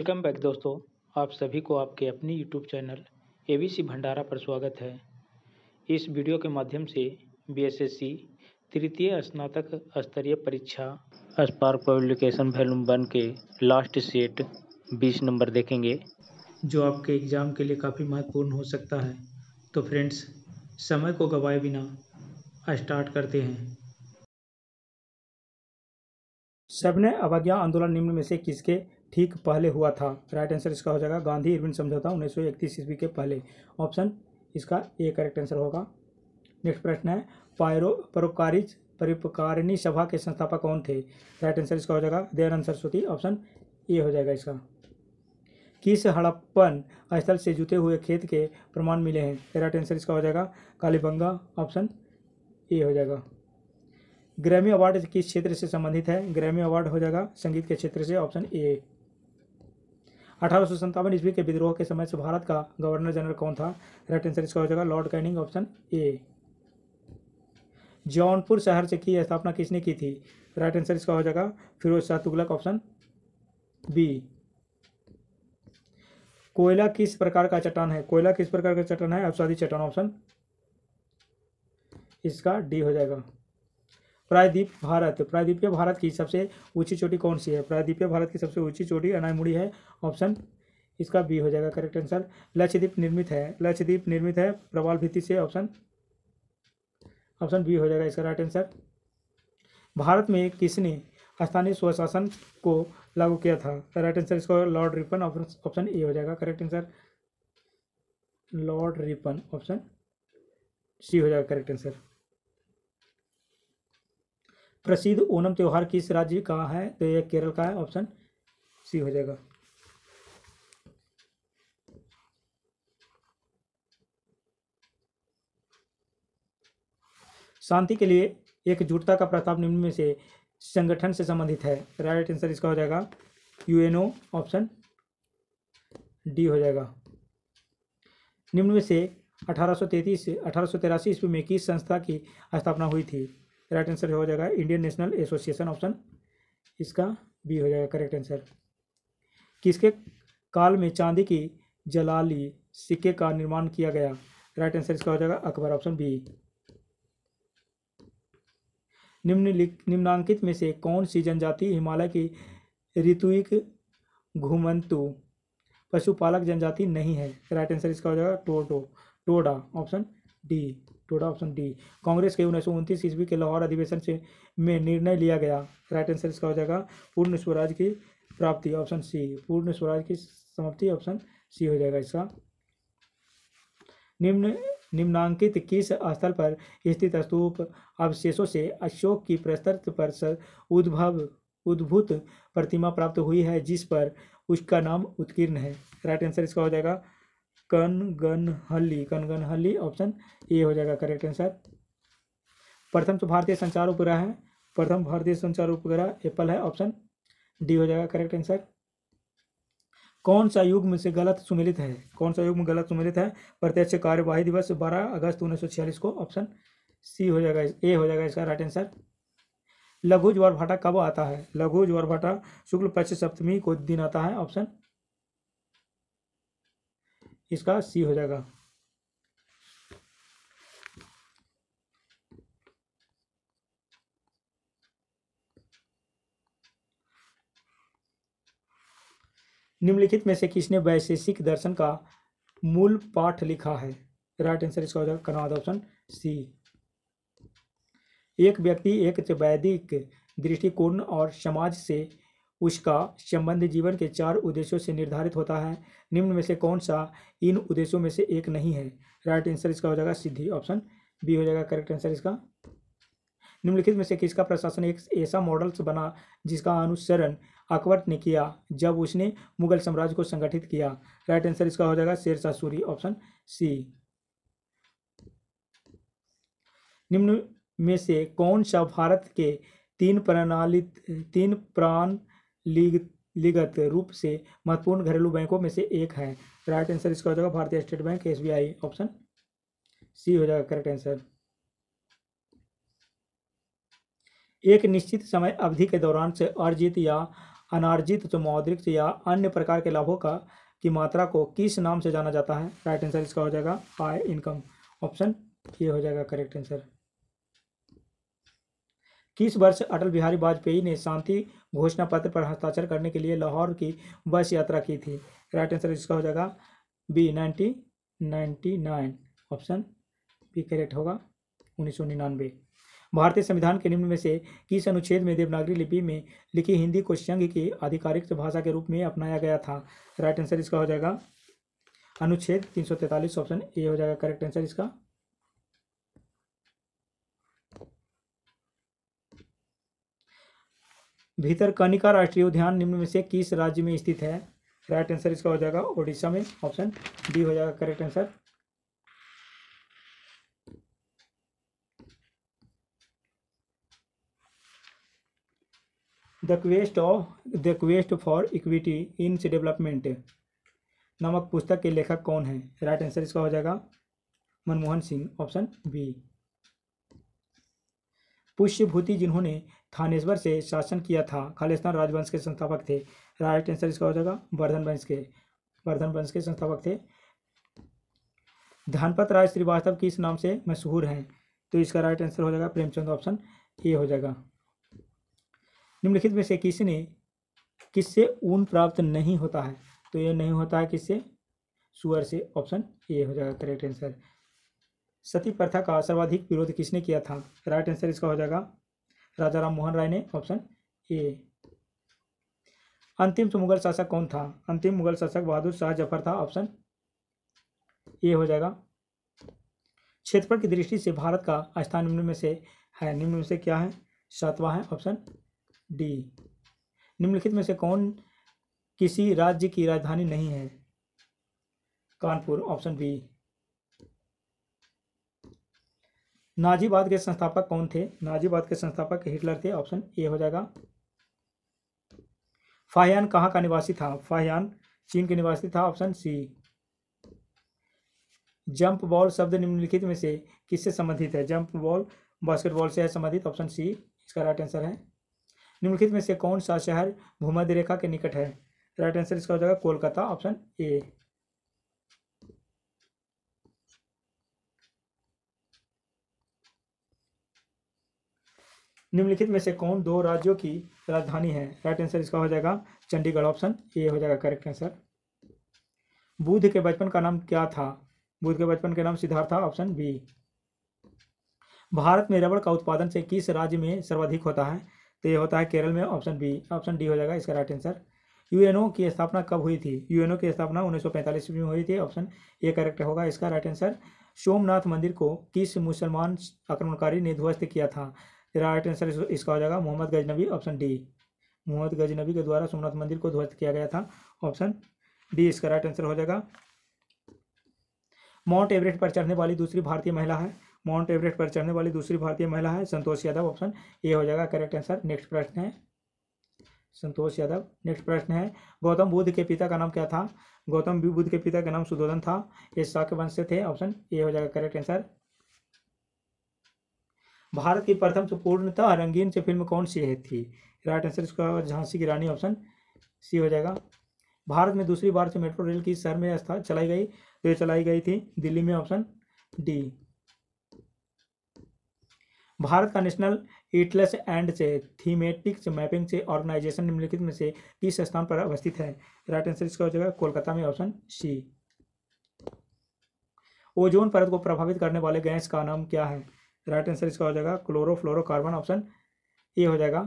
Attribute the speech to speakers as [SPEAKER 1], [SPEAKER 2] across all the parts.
[SPEAKER 1] welcome back दोस्तों आप सभी को आपके अपनी यूट्यूब चैनल एबीसी भंडारा पर स्वागत है इस वीडियो के माध्यम से बीएसएससी तृतीय स्नातक स्तरीय परीक्षा स्पार्क पब्लिकेशन वैल्यूम वन के लास्ट सेट 20 नंबर देखेंगे जो आपके एग्ज़ाम के लिए काफ़ी महत्वपूर्ण हो सकता है तो फ्रेंड्स समय को गवाए बिना स्टार्ट करते हैं सबने अवज्ञा आंदोलन निम्न में से किसके ठीक पहले हुआ था राइट आंसर इसका हो जाएगा गांधी इरविन समझौता उन्नीस सौ इकतीस ईस्वी के पहले ऑप्शन इसका ए करेक्ट आंसर होगा नेक्स्ट प्रश्न है पायरो परोपकारिज परिपकारिणी सभा के संस्थापक कौन थे राइट आंसर इसका हो जाएगा दयानंद सरस्वती ऑप्शन ए हो जाएगा इसका किस हड़प्पन स्थल से जुते हुए खेत के प्रमाण मिले हैं राइट आंसर इसका हो जाएगा कालीबंगा ऑप्शन ए हो जाएगा ग्रैमी अवार्ड किस क्षेत्र से संबंधित है ग्रैमी अवार्ड हो जाएगा संगीत के क्षेत्र से ऑप्शन ए अठारह ईस्वी के विद्रोह के समय से भारत का गवर्नर जनरल कौन था राइट आंसर इसका हो जाएगा Lord Canning option A Jaunpur शहर से की स्थापना किसने की थी राइट आंसर इसका हो जाएगा फिरोज शाह तुगलक ऑप्शन बी कोयला किस प्रकार का चट्टान है कोयला किस प्रकार का चट्टान है अवसादी चट्टान ऑप्शन इसका डी हो जाएगा प्रायद्वीप भारत प्रायद्वीपीय भारत की सबसे ऊंची चोटी कौन सी है प्रायद्वीपीय भारत की सबसे ऊंची चोटी अनायमुड़ी है ऑप्शन इसका बी हो जाएगा करेक्ट आंसर लक्षद्वीप निर्मित है लक्षद्वीप निर्मित है प्रवाल भित्ति से ऑप्शन ऑप्शन बी हो जाएगा इसका राइट आंसर भारत में किसने स्थानीय स्वशासन को लागू किया था राइट आंसर इसका लॉर्ड रिपन ऑप्शन ए हो जाएगा correct answer Lord Ripon option C हो जाएगा करेक्ट आंसर प्रसिद्ध ओनम त्यौहार किस राज्य का है तो यह केरल का है ऑप्शन सी हो जाएगा शांति के लिए एकजुटता का प्रस्ताव निम्न में से संगठन से संबंधित है राइट आंसर इसका हो जाएगा यूएनओ ऑप्शन डी हो जाएगा निम्न में से अठारह सौ तैतीस अठारह सौ तिरासी ईस्वी में किस संस्था की स्थापना हुई थी राइट आंसर हो जाएगा इंडियन नेशनल एसोसिएशन ऑप्शन इसका बी हो जाएगा करेक्ट आंसर किसके काल में चांदी की जलाली सिक्के का निर्माण किया गया राइट आंसर इसका हो जाएगा अकबर ऑप्शन बी निम्नलिख निम्नांकित में से कौन सी जनजाति हिमालय की ऋतुक घुमंतु पशुपालक जनजाति नहीं है राइट आंसर इसका हो जाएगा Toto Toda option D Toda option D Congress के उन्नीस सौ उनतीस ईस्वी के लाहौर अधिवेशन से में निर्णय लिया गया राइट आंसर इसका हो जाएगा पूर्ण स्वराज की प्राप्ति ऑप्शन सी पूर्ण स्वराज की समाप्ति ऑप्शन सी हो जाएगा इसका निम्न निम्नांकित किस स्थल पर स्थित स्तूप अवशेषों से अशोक की प्रस्तर पर उद्भव उद्भूत प्रतिमा प्राप्त हुई है जिस पर उसका नाम उत्कीर्ण है राइट आंसर इसका हो जाएगा कनगनहली कनगनहली ऑप्शन ए हो जाएगा करेक्ट आंसर प्रथम तो भारतीय संचार उपग्रह है प्रथम भारतीय संचार उपग्रह एप्पल है ऑप्शन डी हो जाएगा करेक्ट आंसर कौन सा युग में से गलत सुमिलित है कौन सा युग में गलत सुमिलित है प्रत्यक्ष कार्यवाही दिवस 12 अगस्त उन्नीस को ऑप्शन सी हो जाएगा ए हो जाएगा इसका राइट आंसर लघु ज्वार भाटा कब आता है लघु ज्वार भाटा शुक्ल पक्ष सप्तमी को दिन आता है ऑप्शन इसका सी हो जाएगा निम्नलिखित में से किसने वैशेषिक दर्शन का मूल पाठ लिखा है राइट आंसर इसका हो जाएगा कनवाद ऑप्शन सी एक व्यक्ति एक वैदिक दृष्टिकोण और समाज से उसका संबंध जीवन के चार उद्देश्यों से निर्धारित होता है निम्न में से कौन सा इन उद्देश्यों में से एक नहीं है राइट आंसर इसका हो जाएगा सिद्धि ऑप्शन बी हो जाएगा करेक्ट आंसर इसका निम्नलिखित में से किसका प्रशासन एक ऐसा मॉडल बना जिसका अनुसरण अकबर ने किया जब उसने मुगल साम्राज्य को संगठित किया राइट आंसर इसका हो जाएगा शेरशाह सूरी ऑप्शन सी निम्न में से कौन सा भारत के तीन प्रणाली तीन प्राण लीग लीगत रूप से महत्वपूर्ण घरेलू बैंकों में से एक है राइट आंसर इसका हो जाएगा भारतीय स्टेट बैंक एस ऑप्शन सी हो जाएगा करेक्ट आंसर एक निश्चित समय अवधि के दौरान से अर्जित या अनार्जित जो मौद्रिक या अन्य प्रकार के लाभों का की मात्रा को किस नाम से जाना जाता है राइट आंसर इसका हो जाएगा आय इनकम ऑप्शन ये हो जाएगा करेक्ट आंसर किस वर्ष अटल बिहारी वाजपेयी ने शांति घोषणा पत्र पर हस्ताक्षर करने के लिए लाहौर की बस यात्रा की थी राइट आंसर इसका हो जाएगा B nineteen ninety nine option B correct होगा उन्नीस सौ निन्यानवे भारतीय संविधान के निम्न में से किस अनुच्छेद में देवनागरी लिपि में लिखी हिंदी को संघ की आधिकारिक भाषा के रूप में अपनाया गया था राइट आंसर इसका हो जाएगा अनुच्छेद तीन सौ तैंतालीस ऑप्शन ए हो जाएगा करेक्ट आंसर इसका कनिका राष्ट्रीय उद्यान निम्न में से किस राज्य में स्थित है राइट आंसर इसका हो जाएगा ओडिशा में ऑप्शन डी हो जाएगा correct answer the quest of the quest for equity in development नामक पुस्तक के लेखक कौन है राइट आंसर इसका हो जाएगा मनमोहन सिंह ऑप्शन बी पुष्यभूति जिन्होंने थानेश्वर से शासन किया था खालिस्तान राजवंश के संस्थापक थे राइट आंसर इसका हो जाएगा वर्धन वंश के वर्धन वंश के संस्थापक थे धनपत राय श्रीवास्तव किस नाम से मशहूर हैं तो इसका राइट आंसर हो जाएगा प्रेमचंद ऑप्शन ए हो जाएगा निम्नलिखित में से किसने किससे ऊन प्राप्त नहीं होता है तो ये नहीं होता है किससे सुअर से ऑप्शन ए हो जाएगा करेक्ट आंसर सती प्रथा का सर्वाधिक विरोध किसने किया था राइट आंसर इसका हो जाएगा राजा राम मोहन राय ने ऑप्शन ए अंतिम मुगल शासक कौन था अंतिम मुगल शासक बहादुर शाह जफर था ऑप्शन ए हो जाएगा क्षेत्रफल की दृष्टि से भारत का स्थान निम्न में से है निम्न में से क्या है सातवा है ऑप्शन डी निम्नलिखित में से कौन किसी राज्य की राजधानी नहीं है कानपुर ऑप्शन बी नाजीबाद के संस्थापक कौन थे नाजीबाद के संस्थापक हिटलर थे ऑप्शन ए हो जाएगा फाहयान कहाँ का निवासी था फाहयान चीन के निवासी था ऑप्शन सी जंप बॉल शब्द निम्नलिखित में से किससे संबंधित है जंप बॉल बास्केटबॉल से है संबंधित ऑप्शन सी इसका राइट आंसर है निम्नलिखित में से कौन सा शहर भूमध्य रेखा के निकट है राइट आंसर इसका हो जाएगा कोलकाता ऑप्शन ए निम्नलिखित में से कौन दो राज्यों की राजधानी है राइट आंसर इसका हो जाएगा चंडीगढ़ ऑप्शन ए हो जाएगा करेक्ट आंसर बुद्ध के बचपन का नाम क्या था बुद्ध के बचपन का नाम सिद्धार्थ था ऑप्शन बी भारत में रबड़ का उत्पादन से किस राज्य में सर्वाधिक होता है तो यह होता है केरल में ऑप्शन बी ऑप्शन डी हो जाएगा इसका राइट आंसर यूएनओ की स्थापना कब हुई थी यूएनओ की स्थापना 1945 में हुई थी ऑप्शन ए करेक्ट होगा इसका राइट आंसर सोमनाथ मंदिर को किस मुसलमान आक्रमणकारी ने ध्वस्त किया था राइट आंसर इसका हो जाएगा मोहम्मद गजनबी ऑप्शन डी मोहम्मद गजनबी के द्वारा सोमनाथ मंदिर को ध्वस्त किया गया था ऑप्शन डी इसका राइट आंसर हो जाएगा माउंट एवरेस्ट पर चढ़ने वाली दूसरी भारतीय महिला है माउंट एवरेस्ट पर चढ़ने वाली दूसरी भारतीय महिला है संतोष यादव ऑप्शन ए हो जाएगा करेक्ट आंसर नेक्स्ट प्रश्न है संतोष यादव नेक्स्ट प्रश्न है गौतम बुद्ध के पिता का नाम क्या था गौतम बुद्ध के पिता का नाम सुधोधन था ये शाक्य वंश से थे ऑप्शन ए हो जाएगा करेक्ट आंसर भारत की प्रथम से पूर्णतः रंगीन से फिल्म कौन सी है थी राइट आंसर इसका झांसी की रानी ऑप्शन सी हो जाएगा भारत में दूसरी बार से मेट्रो रेल किस शहर में चलाई गई तो ये चलाई गई थी दिल्ली में ऑप्शन डी भारत का नेशनल इटलस एंड से थीमेटिक्स मैपिंग से ऑर्गेनाइजेशन निम्नलिखित में से किस स्थान पर अवस्थित है राइट आंसर इसका हो जाएगा कोलकाता में ऑप्शन सी ओजोन परत को प्रभावित करने वाले गैस का नाम क्या है राइट आंसर इसका हो जाएगा क्लोरोफ्लोरोकार्बन ऑप्शन ए हो जाएगा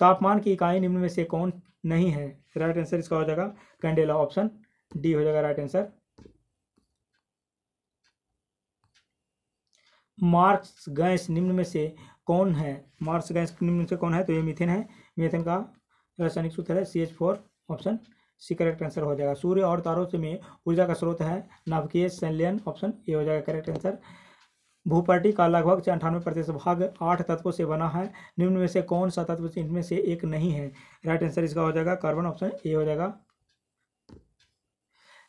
[SPEAKER 1] तापमान की इकाई निम्न में से कौन नहीं है राइट आंसर इसका हो जाएगा कैंडेला ऑप्शन डी हो जाएगा राइट आंसर मार्क्स गैस निम्न में से कौन है मार्क्स गैस निम्न से कौन है तो ये मिथेन है मिथेन का रासायनिक सूत्र है C H four option C correct answer हो जाएगा सूर्य और तारों से में ऊर्जा का स्रोत है नाभिकीय संलयन ऑप्शन ए हो जाएगा करेक्ट आंसर भूपर्टी का लगभग अंठानवे प्रतिशत भाग आठ तत्वों से बना है निम्न में से कौन सा तत्व इनमें से एक नहीं है राइट आंसर इसका हो जाएगा कार्बन ऑप्शन ए हो जाएगा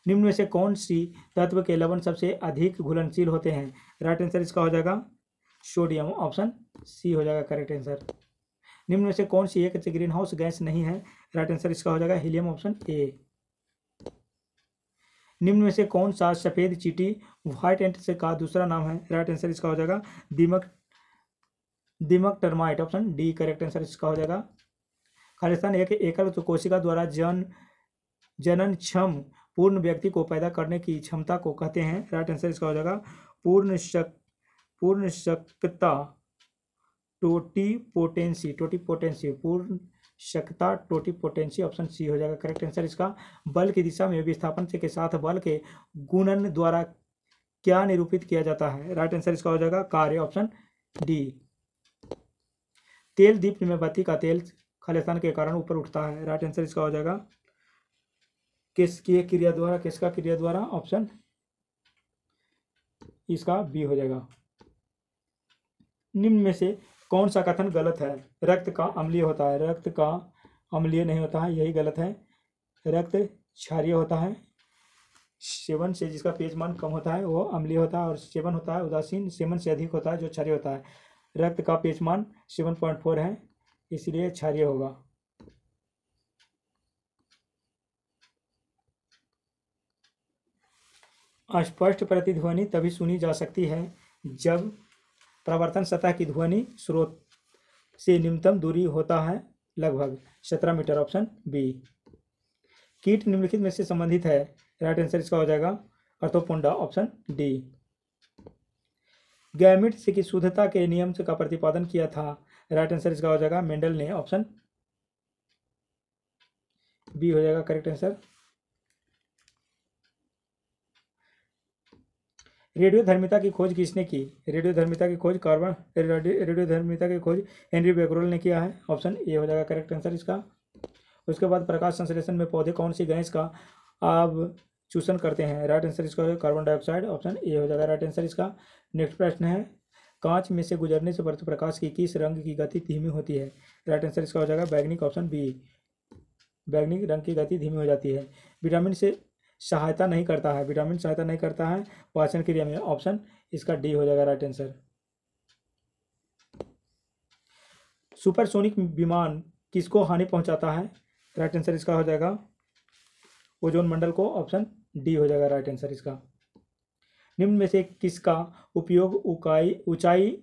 [SPEAKER 1] निम्न में से कौन सी तत्व के लवण सबसे अधिक घुलनशील होते हैं राइट आंसर इसका हो जाएगा सोडियम ऑप्शन सी हो जाएगा करेक्ट आंसर निम्न में से कौन सी एक ग्रीन हाउस गैस नहीं है राइट आंसर इसका हो जाएगा हीलियम ऑप्शन ए निम्न में से कौन सा सफ़ेद चीटी व्हाइट एंट का दूसरा नाम है राइट आंसर इसका हो जाएगा दीमक दीमक termite option D correct answer इसका हो जाएगा खालिस्तान एक एकल तो कोशिका द्वारा जन जनन क्षम पूर्ण व्यक्ति को पैदा करने की क्षमता को कहते हैं राइट आंसर इसका हो जाएगा पूर्ण शक पूर्ण शक्ता टोटी पोटेंसी टोटी पोटेंसी पूर्ण शकता टोटी पोटेंसी ऑप्शन सी हो जाएगा करेक्ट आंसर इसका बल की दिशा में विस्थापन के साथ बल के गुणन द्वारा क्या निरूपित किया जाता है राइट आंसर इसका हो जाएगा कार्य ऑप्शन डी तेल दीप बत्ती का तेल खालिस्तान के कारण ऊपर उठता है राइट आंसर इसका हो जाएगा किस किए क्रिया द्वारा किसका क्रिया द्वारा ऑप्शन इसका बी हो जाएगा निम्न में से कौन सा कथन गलत है रक्त का अम्लीय होता है रक्त का अम्लीय नहीं होता है यही गलत है रक्त क्षारिय होता है सेवन से जिसका पेज मान कम होता है वो अम्लीय होता है और सेवन होता है उदासीन सेवन से अधिक होता है जो क्षारिय होता है रक्त का पेज मान सेवन पॉइंट फोर है इसलिए क्षारिय होगा अस्पष्ट प्रतिध्वनि तभी सुनी जा सकती है जब प्रवर्तन सतह की ध्वनि स्रोत से निम्नतम दूरी होता है लगभग सत्रह मीटर ऑप्शन बी कीट निम्नलिखित में से संबंधित है राइट आंसर इसका हो जाएगा अर्थोपोंडा ऑप्शन डी गैमिट से की शुद्धता के नियम से का प्रतिपादन किया था राइट आंसर इसका हो जाएगा मेंडल ने ऑप्शन बी हो जाएगा करेक्ट आंसर रेडियो धर्मिता की खोज किसने की रेडियो धर्मिता की खोज कार्बन रेडियो धर्मिता की खोज हेनरी बेक्रोल ने किया है ऑप्शन ए हो जाएगा करेक्ट आंसर इसका उसके बाद प्रकाश संश्लेषण में पौधे कौन सी गैस का आप चूसन करते हैं राइट आंसर इसका कार्बन डाइऑक्साइड ऑप्शन ए हो जाएगा राइट आंसर इसका नेक्स्ट प्रश्न है कांच में से गुजरने से प्रकाश की किस रंग की गति धीमी होती है राइट आंसर इसका हो जाएगा बैगनिक ऑप्शन बी बैगनिक रंग की गति धीमी हो जाती है विटामिन से सहायता नहीं करता है विटामिन सहायता नहीं करता है पाचन क्रिया में ऑप्शन इसका डी हो जाएगा राइट आंसर सुपरसोनिक विमान किसको हानि पहुंचाता है राइट आंसर इसका हो जाएगा ओजोन मंडल को ऑप्शन डी हो जाएगा राइट आंसर इसका निम्न में से किसका उपयोग उकाई ऊंचाई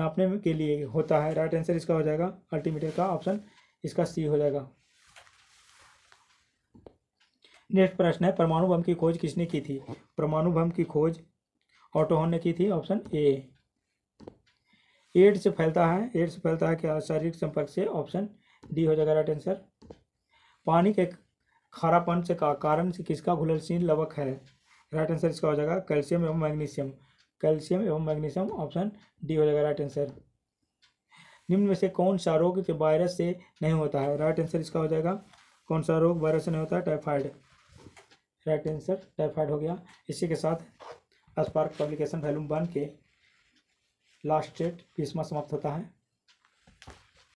[SPEAKER 1] नापने के लिए होता है राइट आंसर इसका हो जाएगा अल्टीमीटर का ऑप्शन इसका सी हो जाएगा नेक्स्ट प्रश्न है परमाणु बम की खोज किसने की थी परमाणु बम की खोज ऑटोहन ने की थी ऑप्शन ए एड्स फैलता है एड्स फैलता है क्या शारीरिक संपर्क से ऑप्शन डी हो जाएगा राइट आंसर पानी के खारापन से का कारण से किसका घुलनशील लवक है राइट आंसर इसका हो जाएगा कैल्शियम एवं मैग्नीशियम कैल्शियम एवं मैग्नीशियम ऑप्शन डी हो जाएगा राइट आंसर निम्न में से कौन सा रोग के वायरस से नहीं होता है राइट आंसर इसका हो जाएगा कौन सा रोग वायरस से नहीं होता है टाइफाइड राइट आंसर टाइफाइड हो गया इसी के साथ स्पार्क पब्लिकेशन वैल्यूम वन के लास्ट डेट बीसवा समाप्त होता है